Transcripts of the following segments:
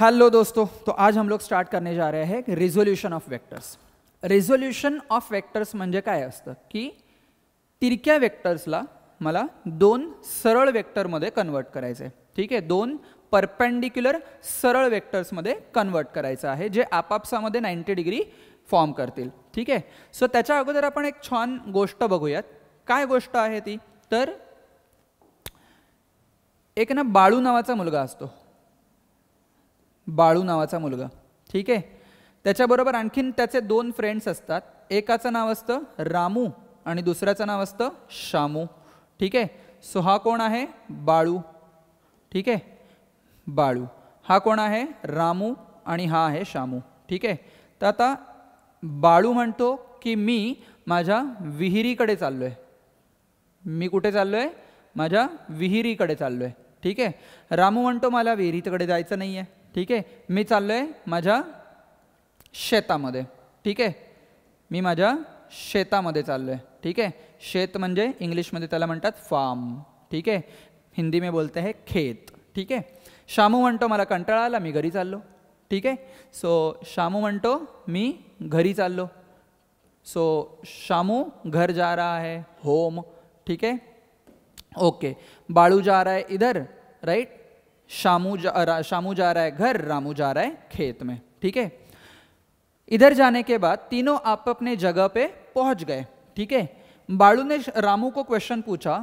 Hello दोस्तों तो आज हम लोग स्टार्ट करने जा रहे हैं resolution of vectors resolution of vectors म्हणजे काय असतं की तिरक्या वेक्टर्सला मला दोन सरळ वेक्टरमध्ये कन्वर्ट करायचं आहे ठीक आहे दोन परपेंडिक्युलर सरळ वेक्टर्समध्ये कन्वर्ट करायचं आहे जे आपापसामध्ये नाईंटी डिग्री फॉर्म करतील ठीक आहे सो त्याच्या अगोदर आपण एक छान गोष्ट बघूयात काय गोष्ट आहे ती तर एक ना बाळू नावाचा मुलगा असतो बाळू नावाचा मुलगा ठीक आहे त्याच्याबरोबर आणखीन त्याचे दोन फ्रेंड्स असतात एकाचं नाव असतं रामू आणि दुसऱ्याचं नाव असतं शामू ठीक आहे सो हा कोण आहे बाळू ठीक आहे बाळू हा कोण आहे रामू आणि हा आहे शामू ठीक आहे तर आता बाळू म्हणतो की मी माझ्या विहिरीकडे चाललो आहे मी कुठे चाललो आहे माझ्या विहिरीकडे चाललो आहे ठीक आहे रामू म्हणतो मला विहिरीकडे जायचं नाही आहे ठीक है मी चाललो मजा माझ्या ठीक है मी मजा शेतामध्ये चाललो आहे ठीक है शेत मजे इंग्लिशमध्ये त्याला म्हणतात फार्म ठीक है हिंदी में बोलते हैं खेत ठीक है शामू म्हणतो मला कंटाळा आला मैं घरी चाललो ठीक है सो शामू मन तो मी घरी चाललो सो शामू घर जा रहा है होम ठीक है ओके बाड़ू जा रहा है इधर राइट शामू जा शामू जा रहा है घर रामू जा रहा है खेत में ठीक है इधर जाने के बाद तीनों आप अपने जगह पे पहुंच गए ठीक है बाड़ू ने रामू को क्वेश्चन पूछा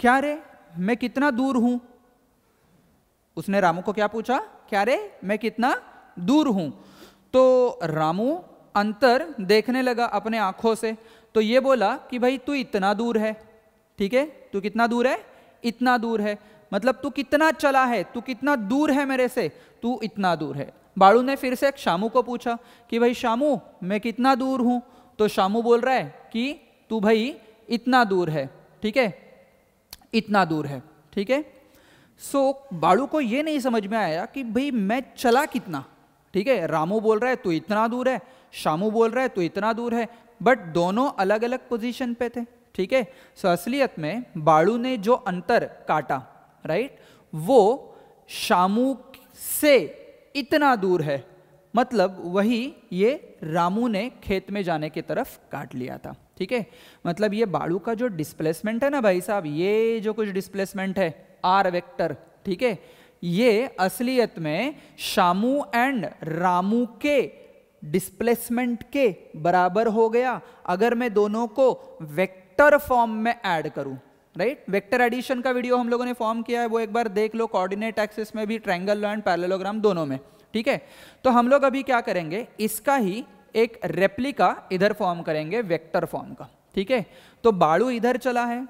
क्या रे मैं कितना दूर हूं उसने रामू को क्या पूछा क्या रे मैं कितना दूर हूं तो रामू अंतर देखने लगा अपने आंखों से तो ये बोला कि भाई तू इतना दूर है ठीक है तू कितना दूर है इतना दूर है मतलब तू कितना चला है तू कितना दूर है मेरे से तू इतना दूर है बाड़ू ने फिर से शामू को पूछा कि भाई शामू मैं कितना दूर हूं तो शामू बोल रहा है कि तू भाई इतना दूर है ठीक है इतना दूर है ठीक है सो बाड़ू को यह नहीं समझ में आया कि भाई मैं चला कितना ठीक है रामू बोल रहा है तू इतना दूर है शामू बोल रहा है तू इतना दूर है बट दोनों अलग अलग पोजीशन पे थे ठीक है सो असलियत में बाड़ू ने जो अंतर काटा राइट वो शामू से इतना दूर है मतलब वही ये रामू ने खेत में जाने की तरफ काट लिया था ठीक है मतलब ये बाड़ू का जो डिस्प्लेसमेंट है ना भाई साहब ये जो कुछ डिस्प्लेसमेंट है आर वेक्टर ठीक है ये असलियत में शामू एंड रामू के डिस्प्लेसमेंट के बराबर हो गया अगर मैं दोनों को वेक्टर फॉर्म में ऐड करूं राइट वेक्टर एडिशन का वीडियो हम लोगों ने फॉर्म किया है वो एक बार देख लो कोऑर्डिनेट एक्सिस में भी ट्रायंगल एंड पैरेललोग्राम दोनों में ठीक है तो हम लोग अभी क्या करेंगे इसका ही एक रेप्लिका इधर फॉर्म करेंगे वेक्टर फॉर्म का ठीक है तो बाड़ू इधर चला है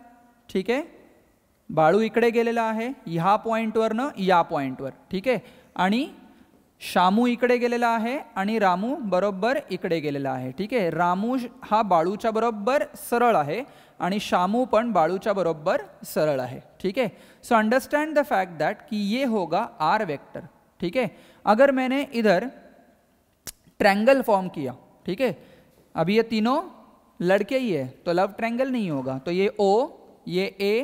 ठीक है बाड़ू इकडे गेलेला या पॉइंट वर न या वर ठीक है शामू इकडे गेलेला आहे आणि रामू बरोबर इकडे गेलेला आहे ठीक आहे रामू हा बाळूच्या बरोबर सरळ आहे आणि शामू पण बाळूच्या बरोबर सरळ आहे ठीक है so understand the fact that कि ये होगा आर वेक्टर ठीक है अगर मैंने इधर ट्रैंगल फॉर्म किया ठीक है अभी ये तीनों लड़के ही है तो लव ट्रैंगल नहीं होगा तो ये ओ ये ए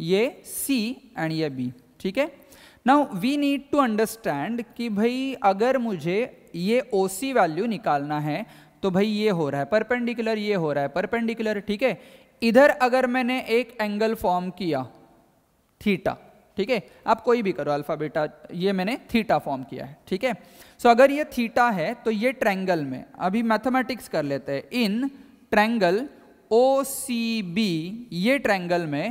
ये सी एंड ये बी ठीक है now we need to understand कि भाई अगर मुझे ये ओ सी वैल्यू निकालना है तो भाई ये हो रहा है परपेंडिकुलर ये हो रहा है परपेंडिकुलर ठीक है इधर अगर मैंने एक एंगल फॉर्म किया थीटा ठीक है आप कोई भी करो अल्फा बेटा ये मैंने थीटा फॉर्म किया है ठीक है सो अगर ये थीटा है तो ये ट्रैंगल में अभी मैथमेटिक्स कर लेते हैं in triangle O C B ये ट्रैंगल में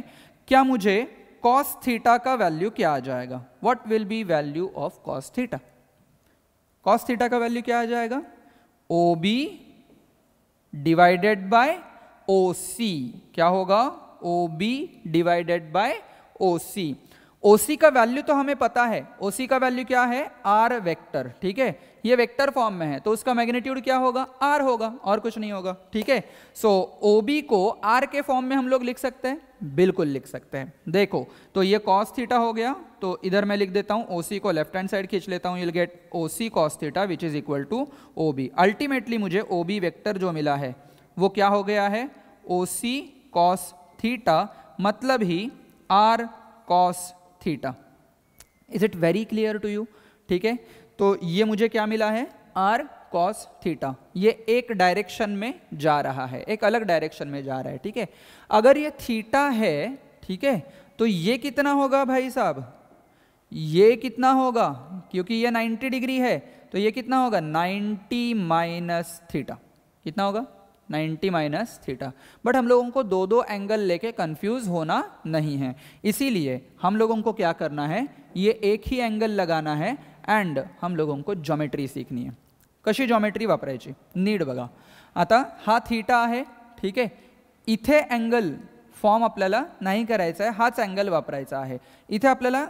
क्या मुझे कॉस थीटा का वैल्यू क्या आ जाएगा what will be value of cos theta cos theta का वैल्यू क्या आ जाएगा O B divided by O C क्या होगा O B divided by O C O C का वैल्यू तो हमें पता है ओ सी का वैल्यू क्या है आर वेक्टर ठीक है ये वेक्टर फॉर्म में है तो उसका मैग्नीट्यूड क्या होगा आर होगा और कुछ नहीं होगा ठीक है सो ओ बी को आर के फॉर्म में हम लोग लिख सकते हैं बिल्कुल लिख सकते हैं देखो तो ये कॉस थीटा हो गया तो इधर मैं लिख देता हूँ ओसी को लेफ्ट हैंड साइड खींच लेता हूँ you'll get O C cos theta which is equal to O B ultimately मुझे ओ बी वेक्टर जो मिला है वो क्या हो गया है ओ सी कॉस थीटा मतलब ही R cos theta is it very clear to you ठीक है तो ये मुझे क्या मिला है आर कॉस थीटा ये एक डायरेक्शन में जा रहा है एक अलग डायरेक्शन में जा रहा है ठीक है अगर ये थीटा है ठीक है तो ये कितना होगा भाई साहब ये कितना होगा क्योंकि ये 90 डिग्री है तो ये कितना होगा 90 माइनस थीटा कितना होगा 90 माइनस थीटा बट हम लोगों को दो दो एंगल लेके कंफ्यूज होना नहीं है इसीलिए हम लोगों को क्या करना है ये एक ही एंगल लगाना है एंड हम लोगों को ज्योमेट्री सीखनी है कशी जॉमेट्री वापरायची नीड बघा आता हा थीटा आहे ठीक आहे इथे अँगल फॉर्म आपल्याला नाही करायचा आहे हाच अँगल वापरायचा आहे इथे आपल्याला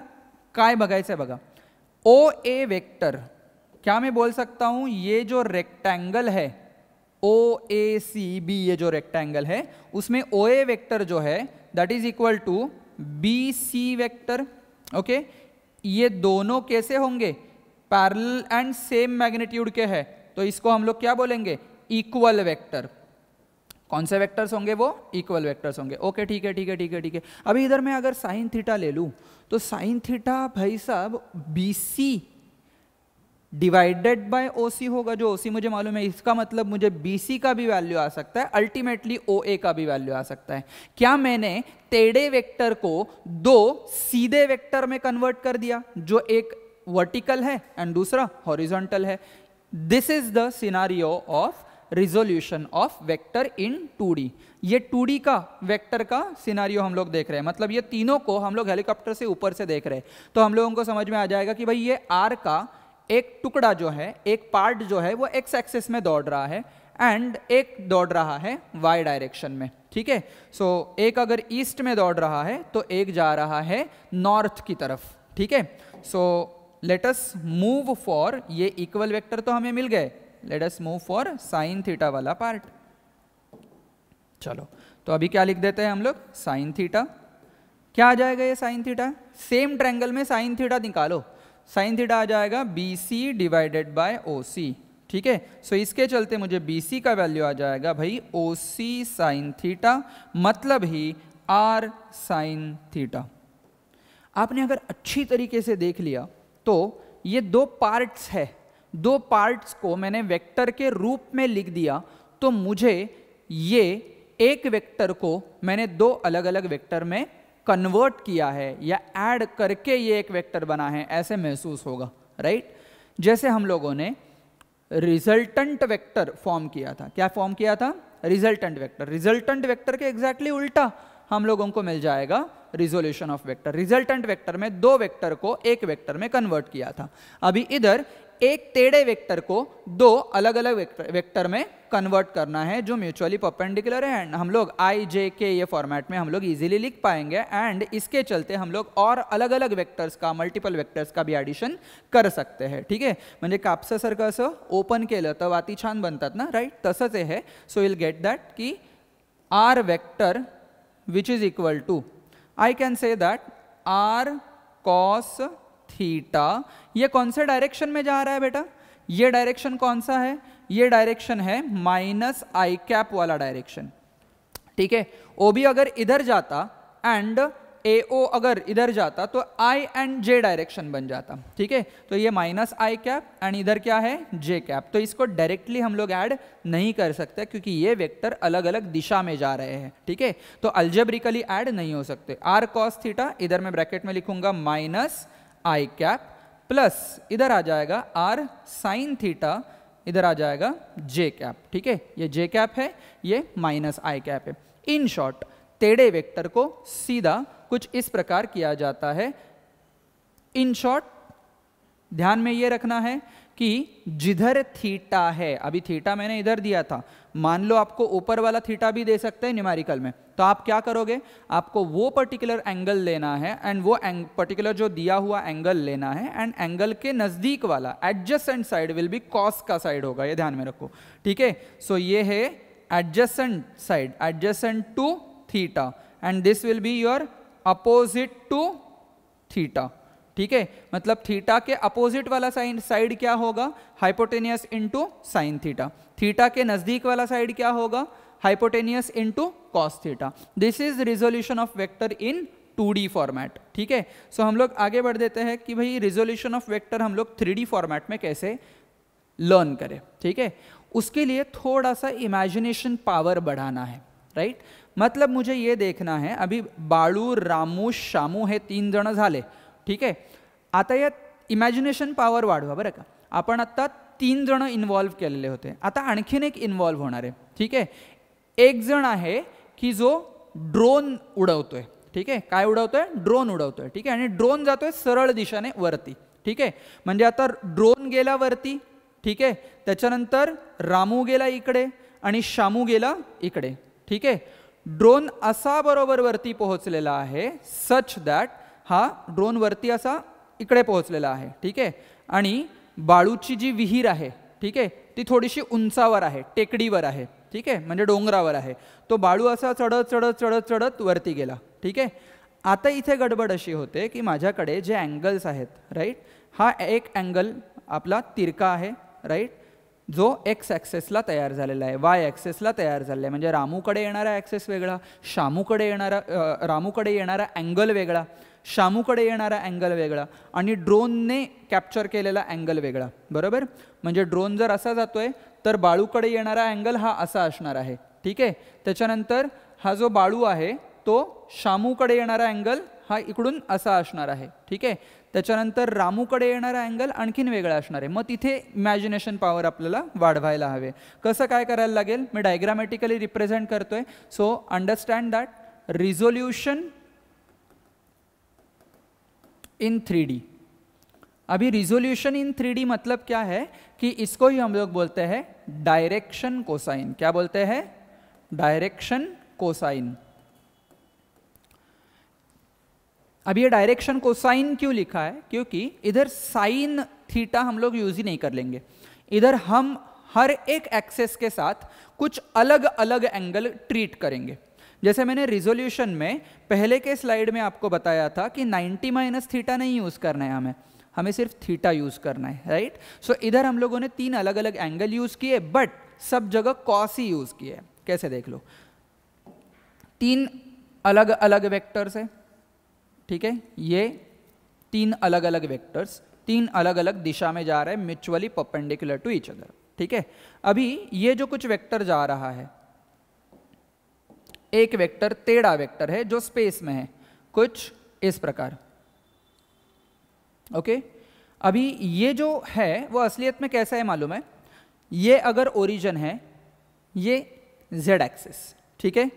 काय बघायचं आहे बघा ओ ए वेक्टर क्या मैं बोल सकता हूँ ये जो रेक्टेंगल है ओ ए सी बी ये जो रेक्टेंगल है उसमें ओ ए वेक्टर जो है that is equal to B C vector okay ये दोनों कैसे होंगे पैरल एंड सेम मैग्नीट्यूड के है तो इसको हम लोग क्या बोलेंगे इक्वल वेक्टर कौन से वेक्टर्स होंगे वो इक्वल वेक्टर्स होंगे ओके ठीक है ठीक है ठीक है ठीक है अभी इधर मैं अगर साइन थीटा ले लूँ तो साइन थीटा भाई साहब B C divided by O C होगा जो ओ सी मुझे मालूम है इसका मतलब मुझे बी सी का भी वैल्यू आ सकता है अल्टीमेटली ओ ए का भी वैल्यू आ सकता है क्या मैंने टेढ़े वेक्टर को दो सीधे वेक्टर में कन्वर्ट कर दिया जो एक वर्टिकल है एंड दूसरा हॉरिजॉन्टल है this is the scenario of resolution of vector in two D ये टू डी का वेक्टर का सिनारियो हम लोग देख रहे हैं मतलब ये तीनों को हम लोग हेलीकॉप्टर से ऊपर से देख रहे हैं तो हम लोगों को समझ में आ जाएगा कि भाई ये आर का एक टुकड़ा जो है एक पार्ट जो है वो एक्स एक्सेस में दौड़ रहा है एंड एक दौड़ रहा है वाई डायरेक्शन में ठीक है सो एक अगर ईस्ट में दौड़ रहा है तो एक जा रहा है नॉर्थ की तरफ ठीक है सो लेटस मूव फॉर ये इक्वल वेक्टर तो हमें मिल गए let's move for sine theta वाला पार्ट चलो तो अभी क्या लिख देते हैं हम लोग साइन थीटा क्या आ जाएगा ये साइन थीटा सेम ट्रैंगल में साइन थीटा निकालो साइन थीटा आ जाएगा B C divided by O C ठीक है सो इसके चलते मुझे बी सी का वैल्यू आ जाएगा भाई ओ सी साइन थीटा मतलब ही आर साइन थीटा आपने अगर अच्छी तरीके से देख लिया तो ये दो पार्ट्स है दो पार्ट्स को मैंने वेक्टर के रूप में लिख दिया तो मुझे ये एक वेक्टर को मैंने दो अलग अलग वेक्टर में कन्वर्ट किया है या ऐड करके ये एक वेक्टर बना है ऐसे महसूस होगा राइट जैसे हम लोगों ने रिजल्टेंट वेक्टर फॉर्म किया था क्या फॉर्म किया था रिजल्टेंट वेक्टर रिजल्टेंट वेक्टर के एग्जैक्टली exactly उल्टा हम लोगों को मिल जाएगा resolution of vector resultant vector में दो वेक्टर को एक वेक्टर में कन्वर्ट किया था अभी इधर एक टेढ़े वेक्टर को दो अलग अलग वेक्टर, वेक्टर में कन्वर्ट करना है जो म्यूचुअली पर्पेंडिकुलर है एंड हम लोग आई जे के ये फॉर्मेट में हम लोग इजीली लिख पाएंगे एंड इसके चलते हम लोग और अलग अलग वेक्टर्स का मल्टीपल वेक्टर्स का भी एडिशन कर सकते हैं ठीक है म्हणजे कापसासारखं असं ओपन केलं तर वाती छान बनतात ना राईट तसंच हे सो विल गेट दॅट की R vector which is equal to I can say that R cos theta ये कौन से डायरेक्शन में जा रहा है बेटा ये डायरेक्शन कौन सा है ये डायरेक्शन है माइनस आई कैप वाला डायरेक्शन ठीक है ओ भी अगर इधर जाता एंड ए ओ अगर इधर जाता तो आई एंड जे डायरेक्शन बन जाता ठीक है तो ये माइनस आई कैप एंड इधर क्या है जे कैप तो इसको डायरेक्टली हम लोग ऐड नहीं कर सकते क्योंकि ये वेक्टर अलग अलग दिशा में जा रहे हैं ठीक है थीके? तो अल्जेब्रिकली ऐड नहीं हो सकते आर कॉस थीटा इधर मैं ब्रैकेट में लिखूंगा माइनस आई कैप प्लस इधर आ जाएगा आर साइन थीटा इधर आ जाएगा जे कैप ठीक है ये जे कैप है ये माइनस आई कैप है इन शॉर्ट टेढ़े वेक्टर को सीधा कुछ इस प्रकार किया जाता है इन शॉर्ट ध्यान में यह रखना है कि जिधर थीटा है अभी थीटा मैंने इधर दिया था मान लो आपको ऊपर वाला थीटा भी दे सकते हैं निमारिकल में तो आप क्या करोगे आपको वो पर्टिकुलर एंगल लेना है एंड वो पर्टिकुलर जो दिया हुआ एंगल लेना है एंड एंगल के नज़दीक वाला adjacent side will be cos का साइड होगा ये ध्यान में रखो ठीक है सो ये है adjacent side adjacent to theta and this will be your opposite to theta ठीक है मतलब थीटा के अपोजिट वाला साइन साइड क्या होगा hypotenuse into sine theta theta के नजदीक वाला साइड क्या होगा hypotenuse into cos theta this is resolution of vector in 2D format ठीक है सो हम लोग आगे बढ़ देते हैं कि भाई रिजोल्यूशन ऑफ वेक्टर हम लोग 3D फॉर्मेट में कैसे लर्न करें ठीक है उसके लिए थोड़ा सा इमेजिनेशन पावर बढ़ाना है राइट right? मतलब मुझे ये देखना है अभी बाड़ू रामू शामू हे तीन जण झाले ठीक आहे आता या इमॅजिनेशन पॉवर वाढवा बर का अपन आता तीन जन इन्वॉल्व के लिए होते आता एक इन्वॉल्व होना है ठीक है एक जण आहे की जो ड्रोन उड़वत है ठीक है का काय है ड्रोन उड़वत है ठीक है ड्रोन जो है सरल दिशाने वरती ठीक है मजे आता ड्रोन गेला वरती ठीक है त्याच्यानंतर रामू गेला इकडे आणि शामू गेला इकडे ठीक है ड्रोन असा बरोबर वरती पोहोचलेला आहे सच दॅट हा ड्रोन वरती असा इकडे पोहोचलेला आहे ठीक आहे आणि बाळूची जी विहीर आहे ठीक आहे ती थोडीशी उंचावर आहे टेकडीवर आहे ठीक आहे म्हणजे डोंगरावर आहे तो बाळू असा चढत चढत चढत चढत वरती गेला ठीक आहे आता इथे गडबड अशी होते की माझ्याकडे जे अँगल्स आहेत राईट हा एक अँगल आपला तिरका आहे राईट जो एक्स ॲक्सेसला तयार झालेला आहे वाय ॲक्सेसला तयार झालेला आहे म्हणजे रामूकडे येणारा ॲक्सेस वेगळा शामूकडे येणारा रामूकडे येणारा अँगल वेगळा शामूकडे येणारा अँगल वेगळा आणि ड्रोनने कॅप्चर केलेला अँगल वेगळा बरोबर म्हणजे ड्रोन जर असा जातो आहे तर बाळूकडे येणारा अँगल हा असा असणार आहे ठीक आहे त्याच्यानंतर हा जो बाळू आहे तो शामूकडे येणारा अँगल हा इकडून असा असणार आहे ठीक आहे त्याच्यानंतर रामूकडे येणारा अँगल आणखीन वेगळा असणार आहे मग तिथे इमॅजिनेशन पॉवर आपल्याला वाढवायला हवे कसं काय करायला लागेल मी डायग्रामॅटिकली रिप्रेझेंट करतोय so understand that resolution in three D अभी रिजोल्यूशन इन थ्री डी मतलब क्या है कि इसको ही हम लोग बोलते हैं डायरेक्शन कोसाइन क्या बोलते हैं डायरेक्शन कोसाइन अब ये डायरेक्शन को साइन क्यों लिखा है क्योंकि इधर साइन थीटा हम लोग यूज ही नहीं कर लेंगे इधर हम हर एक एक्सेस के साथ कुछ अलग अलग एंगल ट्रीट करेंगे जैसे मैंने रिजोल्यूशन में पहले के स्लाइड में आपको बताया था कि 90 माइनस थीटा नहीं यूज़ करना है हमें हमें सिर्फ थीटा यूज़ करना है राइट सो so, इधर हम लोगों ने तीन अलग अलग एंगल यूज़ किए बट सब जगह कॉस ही यूज़ किए कैसे देख लो तीन अलग अलग वेक्टर्स है ठीक है ये तीन अलग अलग वेक्टर्स तीन अलग अलग दिशा में जा रहे हैं mutually perpendicular to each other ठीक है अभी ये जो कुछ वेक्टर जा रहा है एक वेक्टर तेड़ा वेक्टर है जो स्पेस में है कुछ इस प्रकार ओके अभी ये जो है वो असलियत में कैसा है मालूम है ये अगर ओरिजन है ये z एक्सिस ठीक है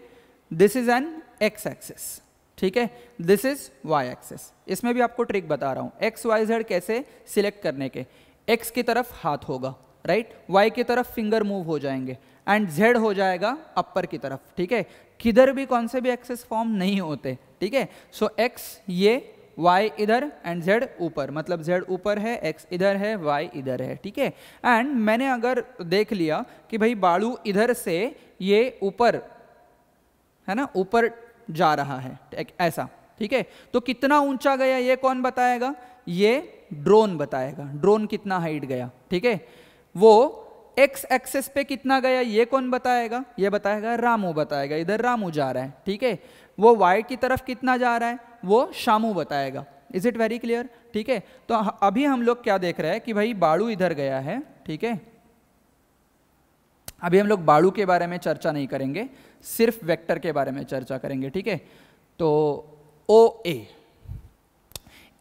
this is an x axis ठीक है दिस इज वाई एक्सेस इसमें भी आपको ट्रिक बता रहा हूँ एक्स वाई जेड कैसे सिलेक्ट करने के एक्स की तरफ हाथ होगा राइट right? वाई की तरफ फिंगर मूव हो जाएंगे एंड जेड हो जाएगा अपर की तरफ ठीक है किधर भी कौन से भी एक्सेस फॉर्म नहीं होते ठीक है सो एक्स ये y इधर एंड z ऊपर मतलब z ऊपर है x इधर है y इधर है ठीक है एंड मैंने अगर देख लिया कि भाई बाड़ू इधर से ये ऊपर है ना ऊपर जा रहा है ऐसा ठीक है तो कितना ऊंचा गया ये कौन बताएगा ये ड्रोन बताएगा ड्रोन कितना हाइट गया ठीक है वो एक्स एक्सेस पे कितना गया ये कौन बताएगा ये बताएगा रामू बताएगा इधर रामू जा रहा है ठीक है वो वाई की तरफ कितना जा रहा है वो शामू बताएगा इज इट वेरी क्लियर ठीक है तो अभी हम लोग क्या देख रहे हैं कि भाई बाड़ू इधर गया है ठीक है अभी हम लोग बाड़ू के बारे में चर्चा नहीं करेंगे सिर्फ वेक्टर के बारे में चर्चा करेंगे ठीक है तो ओ ए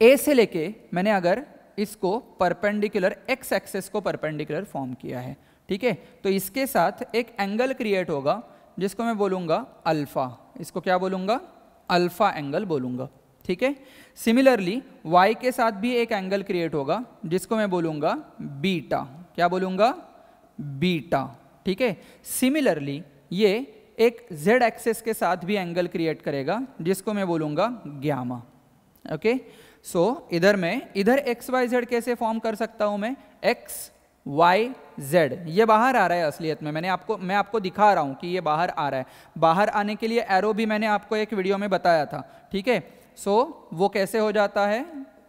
ए से लेके मैंने अगर इसको परपेंडिकुलर एक्स एक्सेस को परपेंडिकुलर फॉर्म किया है ठीक है तो इसके साथ एक एंगल क्रिएट होगा जिसको मैं बोलूंगा अल्फ़ा इसको क्या बोलूंगा अल्फ़ा एंगल बोलूंगा ठीक है सिमिलरली वाई के साथ भी एक एंगल क्रिएट होगा जिसको मैं बोलूंगा बीटा क्या बोलूंगा बीटा ठीक है सिमिलरली ये एक z एक्सेस के साथ भी एंगल क्रिएट करेगा जिसको मैं बोलूँगा ग्यामा ओके सो इधर मैं इधर एक्स वाई जेड कैसे फॉर्म कर सकता हूँ मैं एक्स वाई जेड ये बाहर आ रहा है असलियत में मैंने आपको मैं आपको दिखा रहा हूँ कि ये बाहर आ रहा है बाहर आने के लिए एरो भी मैंने आपको एक वीडियो में बताया था ठीक है सो वो कैसे हो जाता है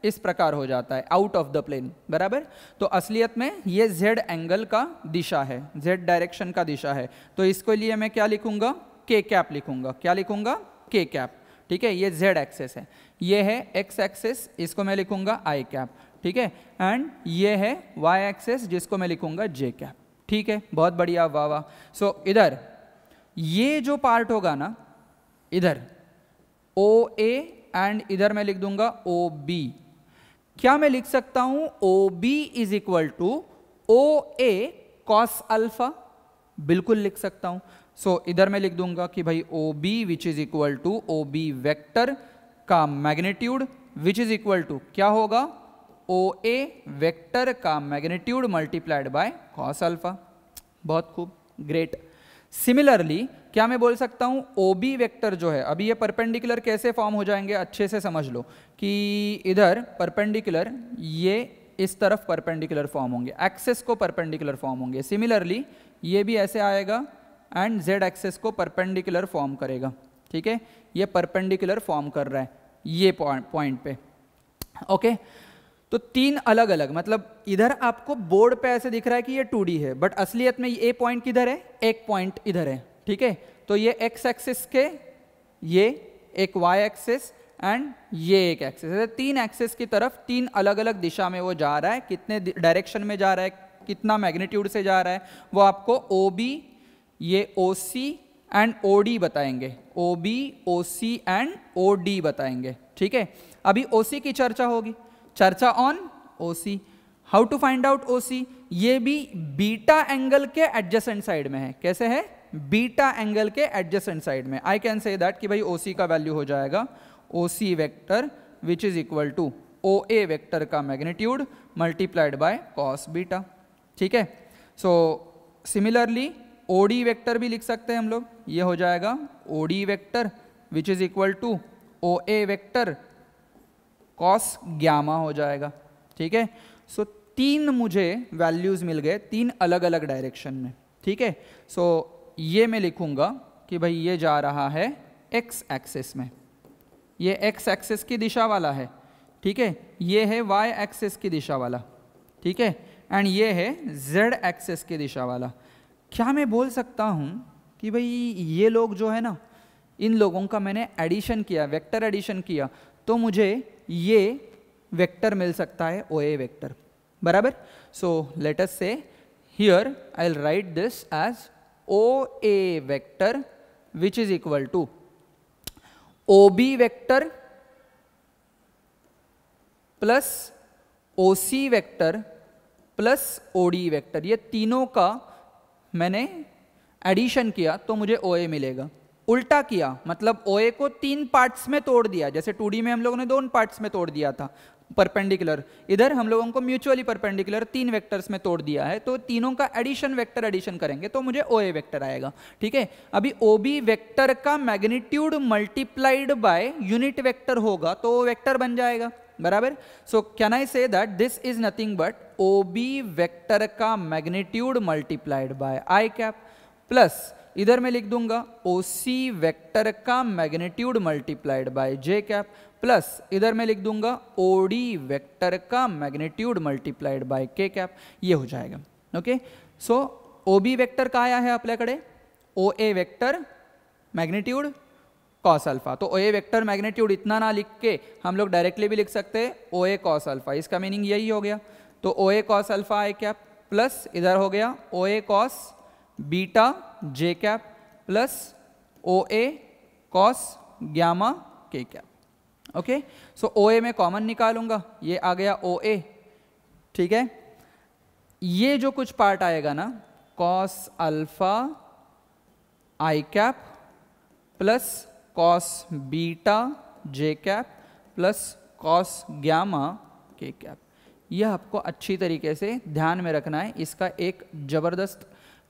इस प्रकार हो जाता है आउट ऑफ द प्लेन बराबर तो असलियत में ये जेड एंगल का दिशा है जेड डायरेक्शन का दिशा है तो इसके लिए मैं क्या लिखूंगा के कैप लिखूंगा क्या लिखूंगा के कैप ठीक है ये जेड एक्सेस है ये है एक्स एक्सेस इसको मैं लिखूंगा आई कैप ठीक है एंड ये है वाई एक्सेस जिसको मैं लिखूंगा जे कैप ठीक है बहुत बढ़िया वाह वाह सो इधर ये जो पार्ट होगा ना इधर ओ ए एंड इधर मैं लिख दूंगा ओ बी क्या मैं लिख सकता हूं O B is equal to O A cos alpha बिल्कुल लिख सकता हूं सो so, इधर मैं लिख दूंगा कि भाई O B which is equal to O B vector का magnitude which is equal to क्या होगा ओ ए वैक्टर का magnitude multiplied by cos alpha बहुत खूब ग्रेट सिमिलरली क्या मैं बोल सकता हूँ ओ बी वैक्टर जो है अभी ये परपेंडिकुलर कैसे फॉर्म हो जाएंगे अच्छे से समझ लो कि इधर परपेंडिकुलर ये इस तरफ परपेंडिकुलर फॉर्म होंगे एक्सेस को परपेंडिकुलर फॉर्म होंगे सिमिलरली ये भी ऐसे आएगा एंड जेड एक्सेस को परपेंडिकुलर फॉर्म करेगा ठीक है ये परपेंडिकुलर फॉर्म कर रहा है ये पॉइंट पे ओके okay? तो तीन अलग अलग मतलब इधर आपको बोर्ड पे ऐसे दिख रहा है कि ये टू है बट असलियत में ये पॉइंट किधर है एक पॉइंट इधर है ठीक है तो ये एक्स एक्सिस के ये एक वाई एक्सिस एंड ये एक एक्सिस तीन एक्सिस की तरफ तीन अलग अलग दिशा में वो जा रहा है कितने डायरेक्शन में जा रहा है कितना मैग्नीट्यूड से जा रहा है वो आपको ओ बी ये ओ सी एंड ओ डी बताएंगे O B O C and O D बताएंगे ठीक है अभी ओ सी की चर्चा होगी चर्चा on OC how to find out OC ये भी बीटा एंगल के एडजस्टेंट साइड में है कैसे है बीटा एंगल के एडजस्टेंट साइड में आई कैन से दैट कि भाई ओसी का वैल्यू हो जाएगा OC vector which is equal to O A vector का magnitude multiplied by cos beta ठीक है so similarly O D vector भी लिख सकते हैं हम लोग ये हो जाएगा O D vector which is equal to O A vector cos gamma हो जाएगा ठीक है सो तीन मुझे वैल्यूज़ मिल गए तीन अलग अलग डायरेक्शन में ठीक है सो ये मैं लिखूंगा कि भाई ये जा रहा है एक्स एक्सेस में ये एक्स एक्सेस की दिशा वाला है ठीक है ये है वाई एक्सेस की दिशा वाला ठीक है एंड ये है जेड एक्सेस की दिशा वाला क्या मैं बोल सकता हूँ कि भाई ये लोग जो है ना इन लोगों का मैंने एडिशन किया वेक्टर एडिशन किया तो मुझे ये वेक्टर मिल सकता है ओ ए वेक्टर बराबर so let's say here I write this as O A vector which is equal to O B vector plus O C vector plus O D vector ये तीनों का मैंने एडिशन किया तो मुझे ओ ए मिलेगा उल्टा किया मतलब ओ को तीन पार्ट्स में तोड़ दिया जैसे टू में हम लोगों ने दो पार्ट्स में तोड़ दिया था परपेंडिकुलर इधर हम लोगों को म्यूचुअली परपेंडिकुलर तीन वेक्टर्स में तोड़ दिया है तो तीनों का एडिशन वेक्टर एडिशन करेंगे तो मुझे ओ ए वैक्टर आएगा ठीक है अभी ओ बी वैक्टर का magnitude multiplied by unit vector होगा तो वेक्टर बन जाएगा बराबर सो can I say that this is nothing but O B vector का magnitude multiplied by i cap plus इधर मैं लिख दूंगा ओ सी वैक्टर का magnitude multiplied by j cap plus इधर मैं लिख दूंगा ओ डी वैक्टर का magnitude multiplied by k cap ये हो जाएगा okay so O B vector का आया है कड़े O A vector magnitude cos alpha तो ओ ए वैक्टर मैग्नीट्यूड इतना ना लिख के हम लोग डायरेक्टली भी लिख सकते हैं ओ ए कॉस अल्फा इसका मीनिंग यही हो गया तो ओ ए कॉस अल्फा है कैप प्लस इधर हो गया O A cos beta j cap plus O A cos gamma k cap okay so O A में कॉमन निकालूंगा ये आ गया ओ ए ठीक है ये जो कुछ पार्ट आएगा ना cos alpha i cap plus cos beta j cap plus cos gamma k cap यह आपको अच्छी तरीके से ध्यान में रखना है इसका एक ज़बरदस्त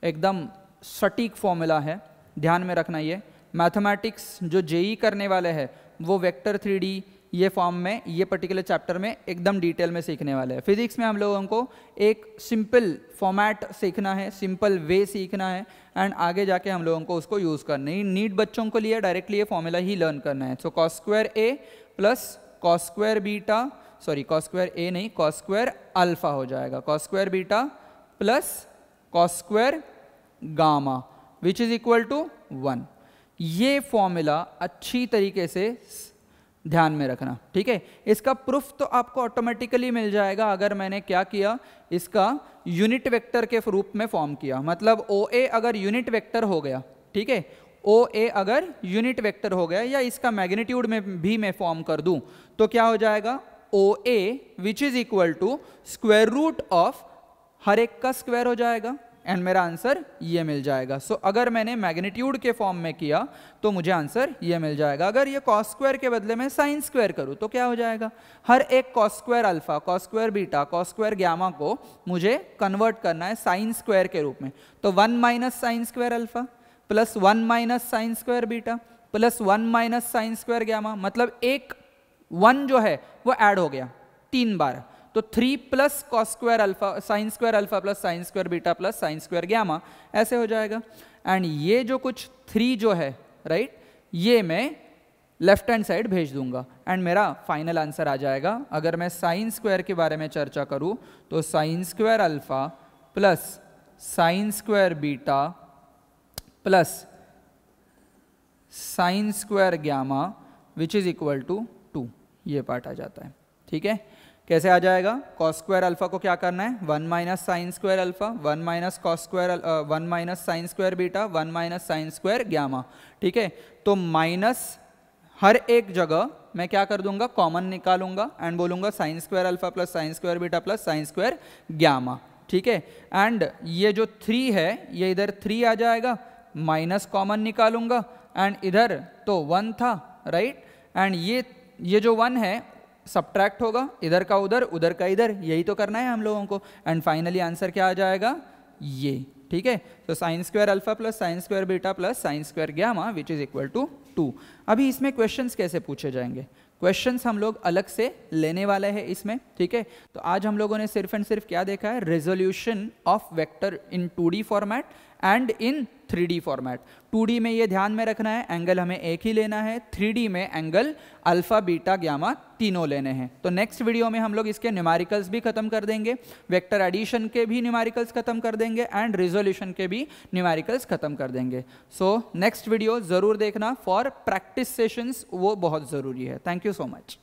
एकदम सटीक फॉर्मूला है ध्यान में रखना ये मैथमेटिक्स जो जेई e करने वाले हैं वो वेक्टर थ्री ये फॉर्म में ये पर्टिकुलर चैप्टर में एकदम डिटेल में सीखने वाले हैं फिजिक्स में हम लोगों को एक सिंपल फॉर्मेट सीखना है सिंपल वे सीखना है एंड आगे जाके हम लोगों को उसको यूज़ करना है नीट बच्चों को लिए डायरेक्टली ये फॉर्मूला ही लर्न करना है so cos square A plus cos square beta sorry cos square A नहीं कॉस स्क्वायर अल्फा हो जाएगा cos square beta plus cos square gamma which is equal to 1 ये फॉर्मूला अच्छी तरीके से ध्यान में रखना ठीक है इसका प्रूफ तो आपको ऑटोमेटिकली मिल जाएगा अगर मैंने क्या किया इसका यूनिट वेक्टर के रूप में फॉर्म किया मतलब ओ ए अगर यूनिट वेक्टर हो गया ठीक है ओ ए अगर यूनिट वेक्टर हो गया या इसका मैग्नीट्यूड में भी मैं फॉर्म कर दूं तो क्या हो जाएगा O A which is equal to square root of हर एक का स्क्वायर हो जाएगा एंड मेरा आंसर ये मिल जाएगा सो so, अगर मैंने मैग्नीट्यूड के फॉर्म में किया तो मुझे आंसर ये मिल जाएगा अगर ये कॉस स्क्वायर के बदले में साइन स्क्वायर करूँ तो क्या हो जाएगा हर एक cos square alpha cos square beta cos square gamma को मुझे कन्वर्ट करना है साइन स्क्वायर के रूप में तो one minus sine square alpha plus one minus sine square beta plus one minus sine square gamma मतलब एक वन जो है वो ऐड हो गया तीन बार तो three plus cos square alpha sine square alpha plus sine square beta plus sine square gamma ऐसे हो जाएगा एंड ये जो कुछ थ्री जो है राइट ये मैं लेफ्ट हैंड साइड भेज दूंगा एंड मेरा फाइनल आंसर आ जाएगा अगर मैं साइन स्क्वायर के बारे में चर्चा करूँ तो sine square alpha plus sine square beta plus sine square gamma which is equal to two ये पार्ट आ जाता है ठीक है कैसे आ जाएगा कॉस स्क्वायर अल्फा को क्या करना है one minus sine square alpha one minus cos square one minus sine square beta one minus sine square gamma ठीक है तो माइनस हर एक जगह मैं क्या कर दूंगा कॉमन निकालूंगा एंड बोलूंगा sine square alpha plus sine square beta plus sine square gamma ठीक है एंड ये जो थ्री है ये इधर थ्री आ जाएगा माइनस कॉमन निकालूंगा एंड इधर तो वन था राइट right? एंड ये ये जो वन है सब्ट्रैक्ट होगा इधर का उधर उधर का इधर यही तो करना है हम लोगों को एंड फाइनली आंसर क्या आ जाएगा ये ठीक है तो sines square alpha plus sines square beta plus sines square gamma which is equal to two अभी इसमें क्वेश्चन कैसे पूछे जाएंगे क्वेश्चन हम लोग अलग से लेने वाले हैं इसमें ठीक है तो आज हम लोगों ने सिर्फ एंड सिर्फ क्या देखा है resolution of vector in two format and in 3D format 2D में ये ध्यान में रखना है एंगल हमें एक ही लेना है 3D में एंगल अल्फा बीटा ग्यामा तीनों लेने हैं तो नेक्स्ट वीडियो में हम लोग इसके न्यूमारिकल्स भी खत्म कर देंगे वेक्टर एडिशन के भी न्यूमारिकल्स खत्म कर देंगे एंड रिजोल्यूशन के भी न्यूमारिकल्स खत्म कर देंगे सो नेक्स्ट वीडियो ज़रूर देखना फॉर प्रैक्टिस सेशंस वो बहुत ज़रूरी है थैंक यू सो मच